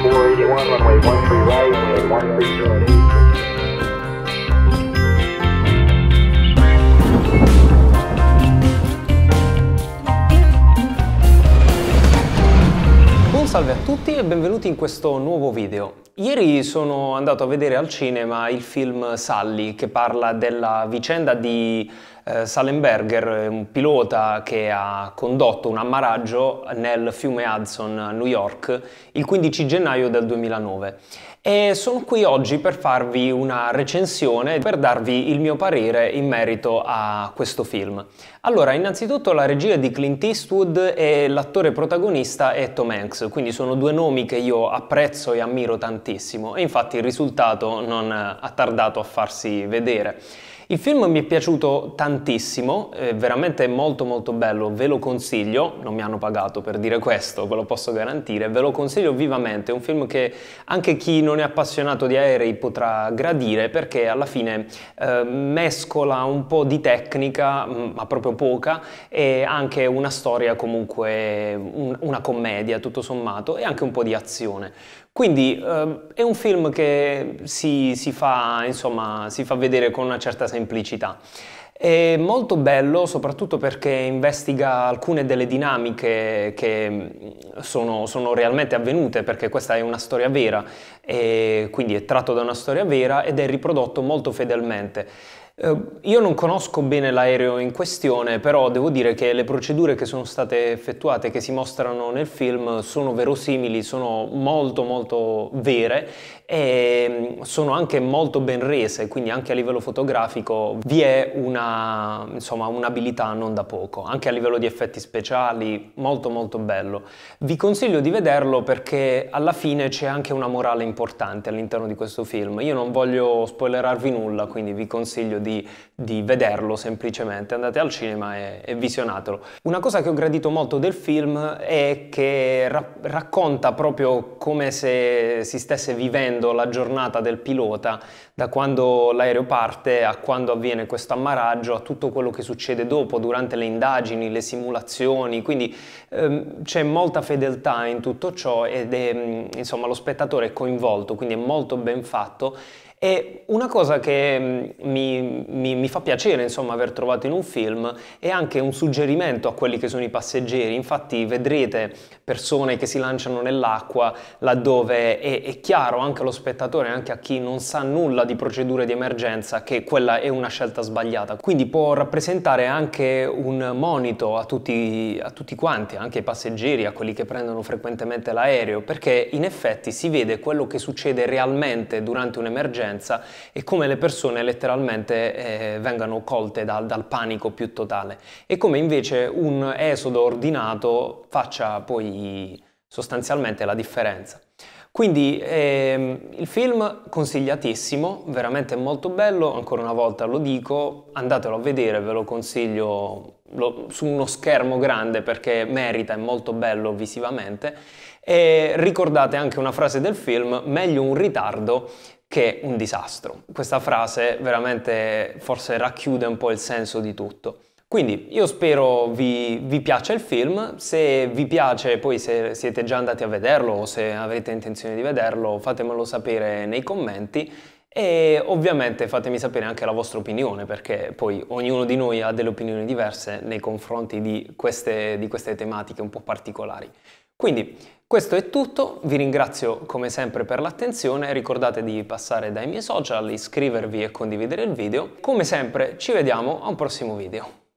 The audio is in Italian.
481, runway 13 right, 130 8. Salve a tutti e benvenuti in questo nuovo video. Ieri sono andato a vedere al cinema il film Sally che parla della vicenda di eh, Sallenberger, un pilota che ha condotto un ammaraggio nel fiume Hudson, New York, il 15 gennaio del 2009 e sono qui oggi per farvi una recensione, per darvi il mio parere in merito a questo film. Allora, innanzitutto la regia di Clint Eastwood e l'attore protagonista è Tom Hanks, quindi sono due nomi che io apprezzo e ammiro tantissimo e infatti il risultato non eh, ha tardato a farsi vedere. Il film mi è piaciuto tantissimo, è veramente molto molto bello, ve lo consiglio, non mi hanno pagato per dire questo, ve lo posso garantire, ve lo consiglio vivamente, è un film che anche chi non è appassionato di aerei potrà gradire perché alla fine eh, mescola un po' di tecnica, mm, ma proprio poca, e anche una storia comunque, un, una commedia tutto sommato e anche un po' di azione. Quindi eh, è un film che si, si, fa, insomma, si fa vedere con una certa semplicità. È molto bello soprattutto perché investiga alcune delle dinamiche che mm, sono, sono, realmente avvenute, perché questa è una storia vera, e quindi è tratto da una storia vera ed è riprodotto molto fedelmente. Eh, io non conosco bene l'aereo in questione, però devo dire che le procedure che sono state effettuate, che si mostrano nel film, sono verosimili, sono molto molto vere e mm, sono anche molto ben rese, quindi anche a livello fotografico vi è una, insomma, un'abilità non da poco, anche a livello di effetti speciali, molto molto bello. Vi consiglio di vederlo perché alla fine c'è anche una morale importante all'interno di questo film. Io non voglio spoilerarvi nulla, quindi vi consiglio di di, di vederlo semplicemente, andate al cinema e, e, visionatelo. Una cosa che ho gradito molto del film è che ra- racconta proprio come se si stesse vivendo la giornata del pilota, da quando l'aereo parte a quando avviene questo ammaraggio, a tutto quello che succede dopo, durante le indagini, le simulazioni, quindi ehm, c'è molta fedeltà in tutto ciò ed è, mm, insomma, lo spettatore è coinvolto, quindi è molto ben fatto e una cosa che mm, mi, mi, mi fa piacere insomma, aver trovato in un film è anche un suggerimento a quelli che sono i passeggeri, infatti vedrete persone che si lanciano nell'acqua laddove è, è chiaro anche allo spettatore, anche a chi non sa nulla di procedure di emergenza, che quella è una scelta sbagliata, quindi può rappresentare anche un monito a tutti, a tutti quanti, anche ai passeggeri, a quelli che prendono frequentemente l'aereo, perché in effetti si vede quello che succede realmente durante un'emergenza sofferenza e come le persone letteralmente eh, vengano colte dal, dal panico più totale e come invece un esodo ordinato faccia poi sostanzialmente la differenza. Quindi ehm, il film consigliatissimo, veramente molto bello, ancora una volta lo dico, andatelo a vedere, ve lo consiglio lo, su uno schermo grande perché merita, è molto bello visivamente e ricordate anche una frase del film, meglio un ritardo che un disastro. Questa frase veramente forse racchiude un po' il senso di tutto. Quindi io spero vi, vi piaccia il film, se vi piace poi se siete già andati a vederlo o se avete intenzione di vederlo fatemelo sapere nei commenti e ovviamente fatemi sapere anche la vostra opinione perché poi ognuno di noi ha delle opinioni diverse nei confronti di queste, di queste tematiche un po' particolari. Quindi questo è tutto, vi ringrazio come sempre per l'attenzione, ricordate di passare dai miei social, iscrivervi e condividere il video. Come sempre ci vediamo a un prossimo video.